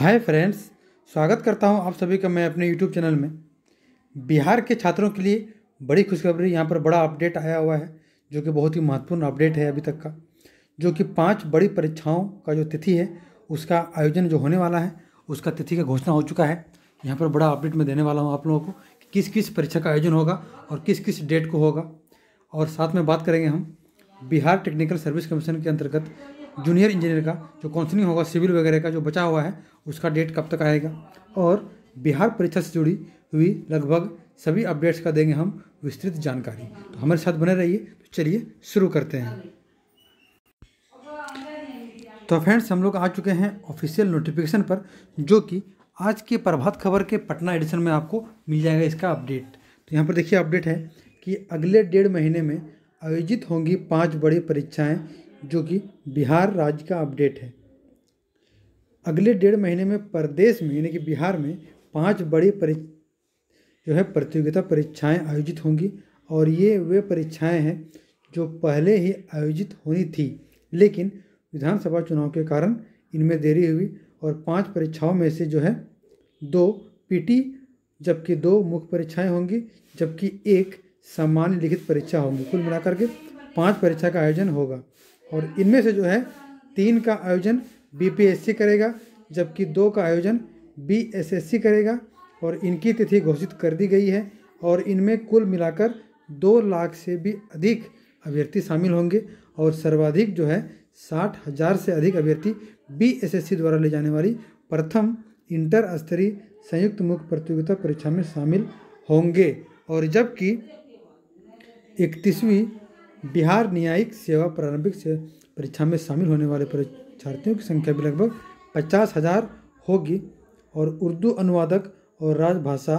hi friends स्वागत करता हूं आप सभी का मैं अपने यूट्यूब चैनल में बिहार के छात्रों के लिए बड़ी खुशखबरी यहां पर बड़ा अपडेट आया हुआ है जो कि बहुत ही महत्वपूर्ण अपडेट है अभी तक का जो कि पांच बड़ी परीक्षाओं का जो तिथि है उसका आयोजन जो होने वाला है उसका तिथि का घोषणा हो चुका है यहाँ पर बड़ा अपडेट मैं देने वाला हूँ आप लोगों को कि किस किस परीक्षा का आयोजन होगा और किस किस डेट को होगा और साथ में बात करेंगे हम बिहार टेक्निकल सर्विस कमीशन के अंतर्गत जूनियर इंजीनियर का जो काउंसलिंग होगा सिविल वगैरह का जो बचा हुआ है उसका डेट कब तक आएगा और बिहार परीक्षा से जुड़ी हुई लगभग सभी अपडेट्स का देंगे हम विस्तृत जानकारी तो हमारे साथ बने रहिए तो चलिए शुरू करते हैं तो फ्रेंड्स हम लोग आ चुके हैं ऑफिशियल नोटिफिकेशन पर जो कि आज के प्रभात खबर के पटना एडिशन में आपको मिल जाएगा इसका अपडेट तो यहाँ पर देखिए अपडेट है कि अगले डेढ़ महीने में आयोजित होंगी पांच बड़ी परीक्षाएं जो कि बिहार राज्य का अपडेट है अगले डेढ़ महीने में प्रदेश में यानी कि बिहार में पांच बड़ी परि जो है प्रतियोगिता परीक्षाएं आयोजित होंगी और ये वे परीक्षाएं हैं जो पहले ही आयोजित होनी थी लेकिन विधानसभा चुनाव के कारण इनमें देरी हुई और पांच परीक्षाओं में से जो है दो पीटी जबकि दो मुख्य परीक्षाएं होंगी जबकि एक सामान्य लिखित परीक्षा होंगी कुल मिलाकर के पांच परीक्षा का आयोजन होगा और इनमें से जो है तीन का आयोजन बीपीएससी करेगा जबकि दो का आयोजन बीएसएससी करेगा और इनकी तिथि घोषित कर दी गई है और इनमें कुल मिलाकर दो लाख से भी अधिक अभ्यर्थी शामिल होंगे और सर्वाधिक जो है साठ हज़ार से अधिक अभ्यर्थी बीएसएससी द्वारा ले जाने वाली प्रथम इंटर स्तरीय संयुक्त मुख्य प्रतियोगिता परीक्षा में शामिल होंगे और जबकि इकतीसवीं बिहार न्यायिक सेवा प्रारंभिक से परीक्षा में शामिल होने वाले परीक्षार्थियों की संख्या भी लगभग पचास हजार होगी और उर्दू अनुवादक और राजभाषा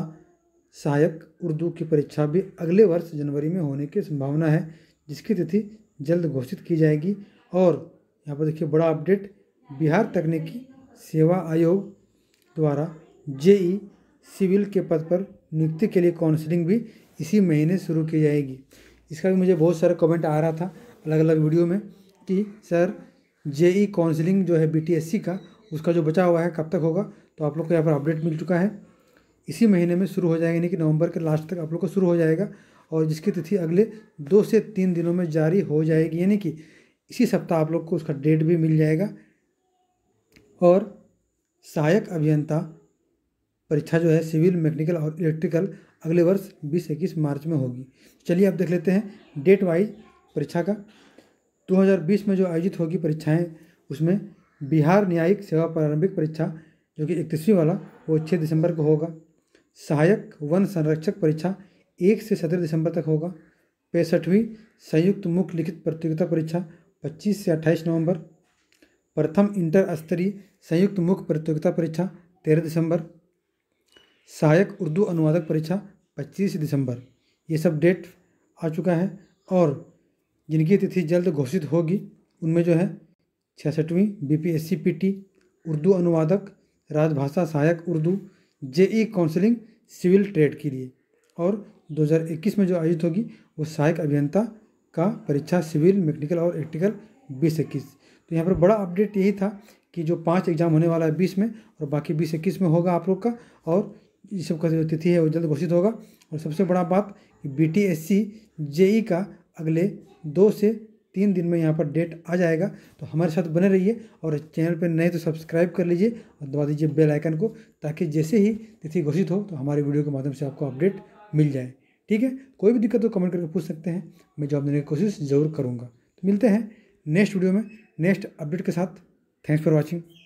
सहायक उर्दू की परीक्षा भी अगले वर्ष जनवरी में होने की संभावना है जिसकी तिथि जल्द घोषित की जाएगी और यहाँ पर देखिए बड़ा अपडेट बिहार तकनीकी सेवा आयोग द्वारा जेई सिविल के पद पर नियुक्ति के लिए काउंसलिंग भी इसी महीने शुरू की जाएगी इसका भी मुझे बहुत सारा कमेंट आ रहा था अलग अलग वीडियो में कि सर जेई काउंसलिंग e जो है बीटीएससी का उसका जो बचा हुआ है कब तक होगा तो आप लोग को यहाँ पर अपडेट मिल चुका है इसी महीने में शुरू हो जाएगा यानी कि नवंबर के लास्ट तक आप लोग को शुरू हो जाएगा और जिसकी तिथि अगले दो से तीन दिनों में जारी हो जाएगी यानी कि इसी सप्ताह आप लोग को उसका डेट भी मिल जाएगा और सहायक अभियंता परीक्षा जो है सिविल मैकेनिकल और इलेक्ट्रिकल अगले वर्ष बीस इक्कीस मार्च में होगी चलिए आप देख लेते हैं डेट वाइज परीक्षा का 2020 में जो आयोजित होगी परीक्षाएं उसमें बिहार न्यायिक सेवा प्रारंभिक परीक्षा जो कि इकतीसवीं वाला वो छः दिसंबर को होगा सहायक वन संरक्षक परीक्षा एक से सत्रह दिसंबर तक होगा पैंसठवीं संयुक्त मुख्य लिखित प्रतियोगिता परीक्षा पच्चीस से अट्ठाईस नवंबर प्रथम इंटर स्तरीय संयुक्त मुख्य प्रतियोगिता परीक्षा तेरह दिसंबर सहायक उर्दू अनुवादक परीक्षा 25 दिसंबर ये सब डेट आ चुका है और जिनकी तिथि जल्द घोषित होगी उनमें जो है छियासठवीं B P S C P T Urdu अनुवादक राजभाषा सहायक Urdu J E counselling civil trade के लिए और 2021 में जो आयोजित होगी वो सहायक अभियंता का परीक्षा सिविल मेकनिकल और इलेक्ट्रिकल बीस इक्कीस तो यहाँ पर बड़ा अपडेट यही था कि जो पांच एग्ज़ाम होने वाला है बीस में और बाकी बीस इक्कीस में होगा आप लोग का और ये सब का जो तिथि है वो जल्द घोषित होगा और सबसे बड़ा बात B T S C JE का अगले दो से तीन दिन में यहाँ पर डेट आ जाएगा तो हमारे साथ बने रहिए और चैनल पर नए तो सब्सक्राइब कर लीजिए और दबा दीजिए बेल आइकन को ताकि जैसे ही तिथि घोषित हो तो हमारे वीडियो के माध्यम से आपको अपडेट मिल जाए ठीक है कोई भी दिक्कत हो कमेंट करके पूछ सकते हैं मैं जवाब देने की कोशिश ज़रूर करूँगा तो मिलते हैं नेक्स्ट वीडियो में नेक्स्ट अपडेट के साथ थैंक्स फॉर वॉचिंग